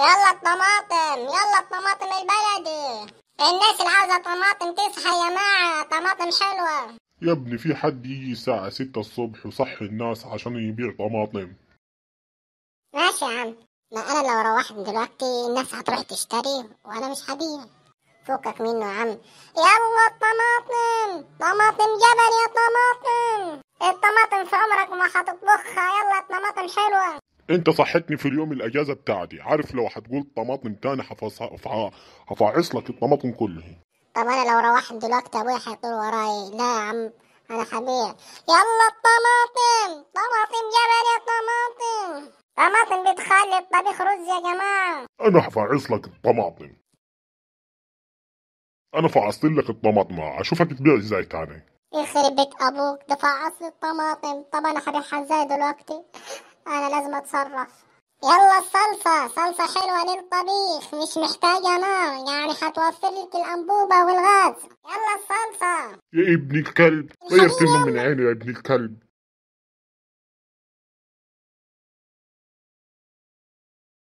يلا الطماطم يلا الطماطم البلدي الناس اللي عاوزة طماطم تصحى يا جماعه طماطم حلوة يا ابني في حد يجي الساعة ستة الصبح وصح الناس عشان يبيع طماطم ماشي يا عم ما أنا لو روحت دلوقتي الناس هتروح تشتري وأنا مش هبيع فكك منه يا عم يلا الطماطم طماطم جبل يا طماطم الطماطم في عمرك ما هتطبخها يلا الطماطم حلوة انت صحتني في اليوم الاجازه بتاعتي عارف لو هتقول طماطم تاني هفعص لك الطماطم كله طب انا لو روحت دلوقتي ابويا هيطير وراي لا يا عم انا حبيب يلا الطماطم طماطم جبل يا طماطم طماطم بتخلي الطبيخ رز يا جماعه انا هفعص لك الطماطم انا فعصت لك الطماطم اشوفك تبيع ازاي تاني يخرب بيت ابوك ده فعص الطماطم طب انا هبيعها ازاي دلوقتي انا لازم اتصرف يلا الصلصة صلصة حلوة للطبيخ مش محتاجة نار يعني هتوفر لك الأنبوبة والغاز يلا الصلصة يا ابن الكلب غيرت من عيني يا ابن الكلب